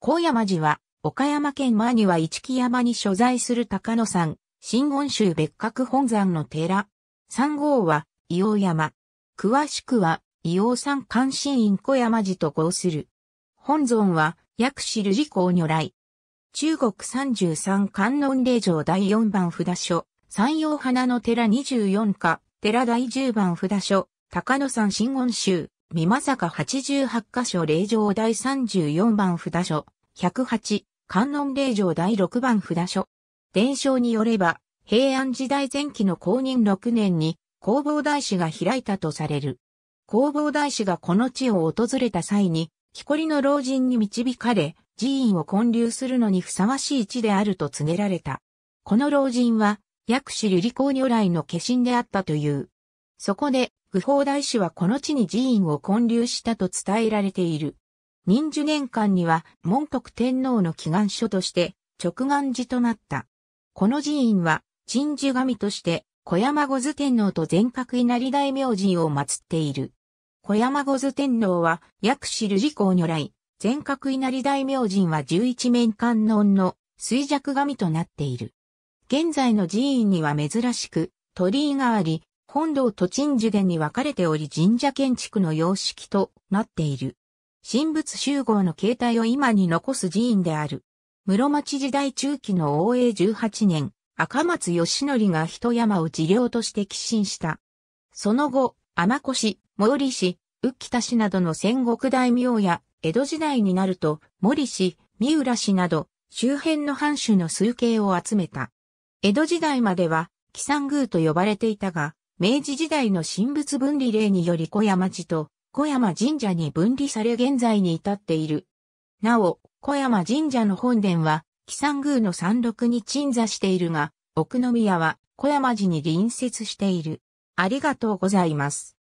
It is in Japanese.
高山寺は、岡山県に庭市木山に所在する高野山、新言宗別格本山の寺。三号は、伊王山。詳しくは、伊王山関心院小山寺と号する。本尊は、薬師瑠璃光如来。中国三十三観音霊場第四番札所、山陽花の寺二十四課、寺第十番札所、高野山新言宗、三まさか88箇所霊場第34番札所、108、観音霊場第6番札所。伝承によれば、平安時代前期の公認6年に、弘法大師が開いたとされる。弘法大師がこの地を訪れた際に、木こりの老人に導かれ、寺院を建立するのにふさわしい地であると告げられた。この老人は、薬師瑠璃光如来の化身であったという。そこで、愚法大師はこの地に寺院を建立したと伝えられている。忍寿年間には、門徳天皇の祈願書として、直願寺となった。この寺院は、鎮守神として、小山御頭天皇と全角稲荷大明神を祀っている。小山御頭天皇は、薬師瑠璃光如来、全角稲荷大明神は十一面観音の衰弱神となっている。現在の寺院には珍しく、鳥居があり、本堂と鎮守殿に分かれており神社建築の様式となっている。神仏集合の形態を今に残す寺院である。室町時代中期の大永18年、赤松義則が一山を寺領として寄進した。その後、天越、毛森氏、浮田氏などの戦国大名や、江戸時代になると、森氏、三浦氏など、周辺の藩主の数形を集めた。江戸時代までは、紀山宮と呼ばれていたが、明治時代の神仏分離令により小山寺と小山神社に分離され現在に至っている。なお、小山神社の本殿は、木山宮の山麓に鎮座しているが、奥宮は小山寺に隣接している。ありがとうございます。